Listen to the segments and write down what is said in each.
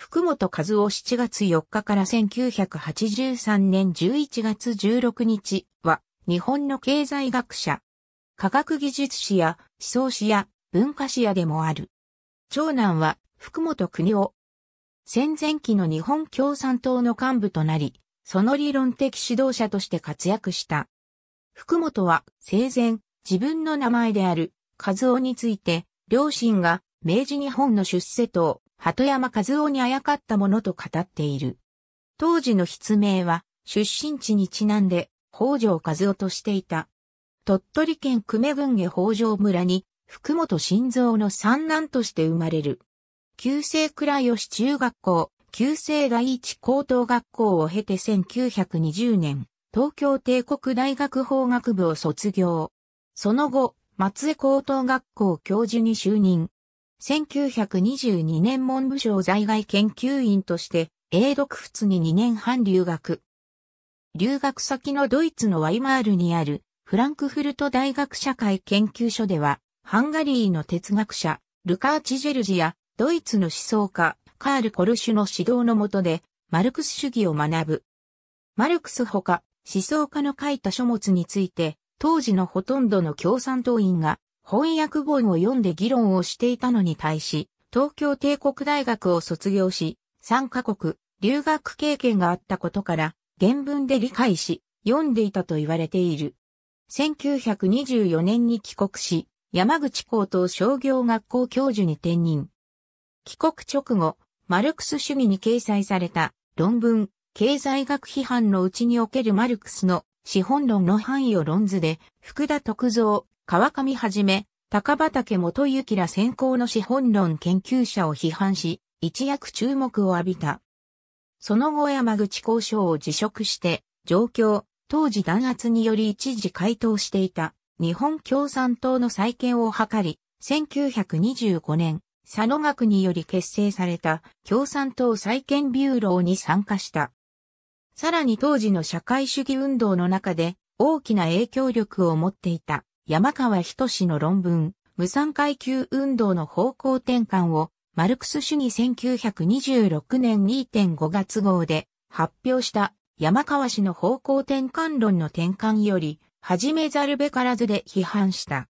福本和夫7月4日から1983年11月16日は、日本の経済学者、科学技術史や思想史や文化史やでもある。長男は、福本邦夫。戦前期の日本共産党の幹部となり、その理論的指導者として活躍した。福本は生前、自分の名前である、和夫について、両親が明治日本の出世党、鳩山和夫にあやかったものと語っている。当時の筆名は、出身地にちなんで、北条和夫としていた。鳥取県久米郡下北条村に、福本晋三の三男として生まれる。旧制倉吉中学校、旧制第一高等学校を経て1920年、東京帝国大学法学部を卒業。その後、松江高等学校教授に就任。1922年文部省在外研究員として、英独仏に2年半留学。留学先のドイツのワイマールにあるフランクフルト大学社会研究所では、ハンガリーの哲学者、ルカーチ・ジェルジやドイツの思想家、カール・コルシュの指導の下で、マルクス主義を学ぶ。マルクスほか、思想家の書いた書物について、当時のほとんどの共産党員が翻訳本を読んで議論をしていたのに対し、東京帝国大学を卒業し、3カ国、留学経験があったことから、原文で理解し、読んでいたと言われている。1924年に帰国し、山口高等商業学校教授に転任。帰国直後、マルクス主義に掲載された論文、経済学批判のうちにおけるマルクスの資本論の範囲を論図で、福田徳造、川上はじめ、高畑元幸ら先行の資本論研究者を批判し、一躍注目を浴びた。その後山口交渉を辞職して、状況、当時弾圧により一時回答していた日本共産党の再建を図り、1925年、佐野学により結成された共産党再建ビューローに参加した。さらに当時の社会主義運動の中で大きな影響力を持っていた山川仁の論文、無産階級運動の方向転換を、マルクス主義1926年2.5月号で発表した山川氏の方向転換論の転換より、始めざるべからずで批判した。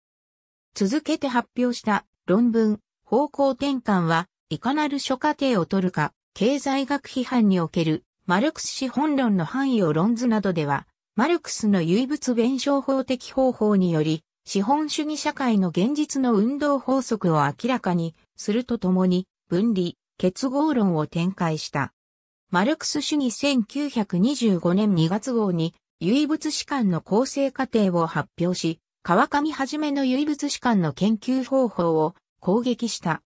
続けて発表した論文、方向転換は、いかなる諸過程を取るか、経済学批判におけるマルクス氏本論の範囲を論ずなどでは、マルクスの唯物弁証法的方法により、資本主義社会の現実の運動法則を明らかにするとともに、分離、結合論を展開した。マルクス主義1925年2月号に、唯物史観の構成過程を発表し、川上はじめの唯物史観の研究方法を攻撃した。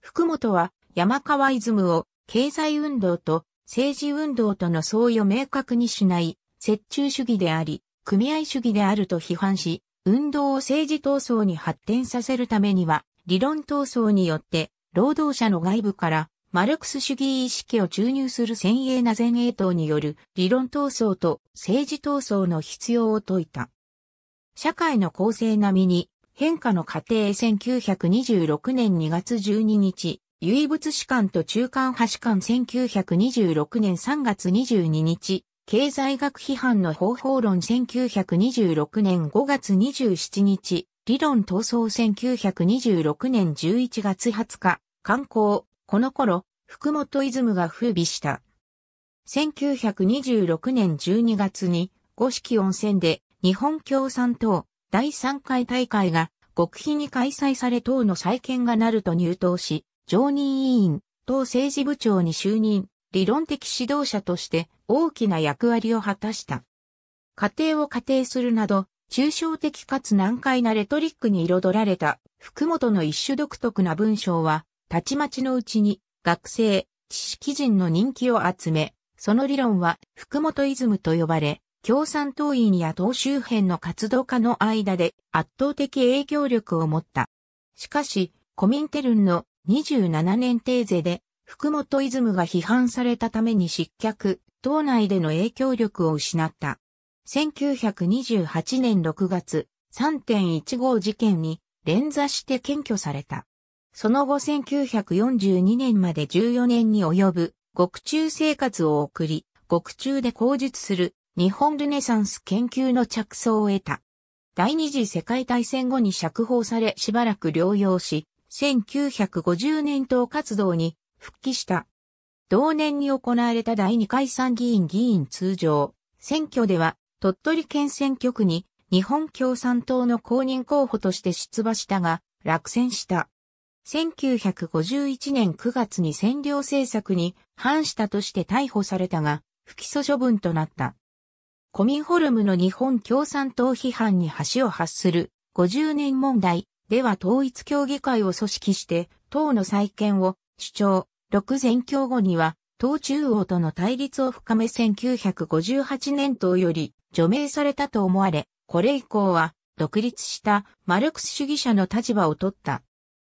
福本は山川イズムを経済運動と政治運動との相違を明確にしない折衷主義であり、組合主義であると批判し、運動を政治闘争に発展させるためには、理論闘争によって、労働者の外部から、マルクス主義意識を注入する先鋭な前衛党による理論闘争と政治闘争の必要を説いた。社会の構成並みに変化の過程1926年2月12日、唯物史観と中間派史観1926年3月22日、経済学批判の方法論1926年5月27日、理論闘争1926年11月20日、観光、この頃、福本イズムが風靡した。1926年12月に、五色温泉で、日本共産党第3回大会が極秘に開催され党の再建がなると入党し、常任委員、党政治部長に就任、理論的指導者として大きな役割を果たした。家庭を仮定するなど、抽象的かつ難解なレトリックに彩られた福本の一種独特な文章は、たちまちのうちに学生、知識人の人気を集め、その理論は福本イズムと呼ばれ、共産党員や党周辺の活動家の間で圧倒的影響力を持った。しかし、コミンテルンの27年定税で福本イズムが批判されたために失脚、党内での影響力を失った。1928年6月、3.15事件に連座して検挙された。その後1942年まで14年に及ぶ獄中生活を送り、獄中で口述する日本ルネサンス研究の着想を得た。第二次世界大戦後に釈放されしばらく療養し、1950年党活動に復帰した。同年に行われた第2回参議院議員通常選挙では鳥取県選挙区に日本共産党の公認候補として出馬したが落選した。1951年9月に占領政策に反したとして逮捕されたが不起訴処分となった。コミンホルムの日本共産党批判に橋を発する50年問題では統一協議会を組織して党の再建を主張。六前教後には、党中央との対立を深め1958年等より除名されたと思われ、これ以降は独立したマルクス主義者の立場を取った。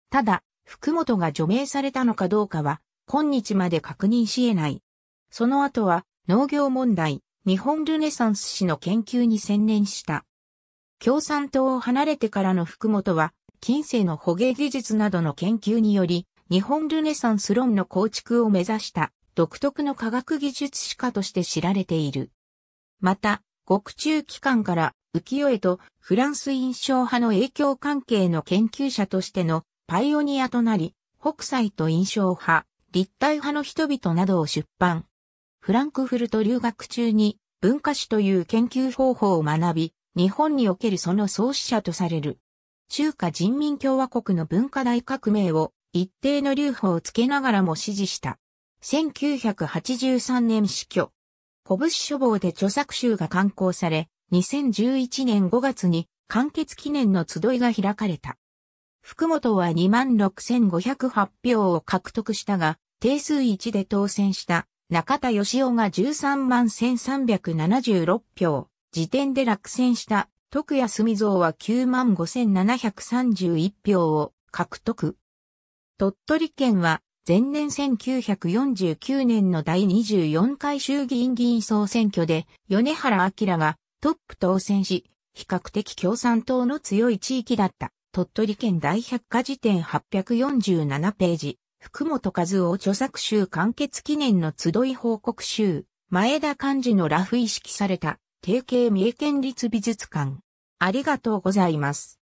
ただ、福本が除名されたのかどうかは、今日まで確認し得ない。その後は、農業問題、日本ルネサンス史の研究に専念した。共産党を離れてからの福本は、近世の捕鯨技術などの研究により、日本ルネサンス論の構築を目指した独特の科学技術史家として知られている。また、極中期間から浮世絵とフランス印象派の影響関係の研究者としてのパイオニアとなり、北斎と印象派、立体派の人々などを出版。フランクフルト留学中に文化史という研究方法を学び、日本におけるその創始者とされる。中華人民共和国の文化大革命を一定の留保をつけながらも支持した。1983年死去。拳物書房で著作集が刊行され、2011年5月に完結記念の集いが開かれた。福本は26,508票を獲得したが、定数1で当選した中田義雄が131,376票、時点で落選した徳谷澄蔵は95,731票を獲得。鳥取県は、前年1949年の第24回衆議院議員総選挙で、米原明がトップ当選し、比較的共産党の強い地域だった。鳥取県大百科事典847ページ、福本和夫著作集完結記念の集い報告集、前田漢字のラフ意識された、定型三重県立美術館。ありがとうございます。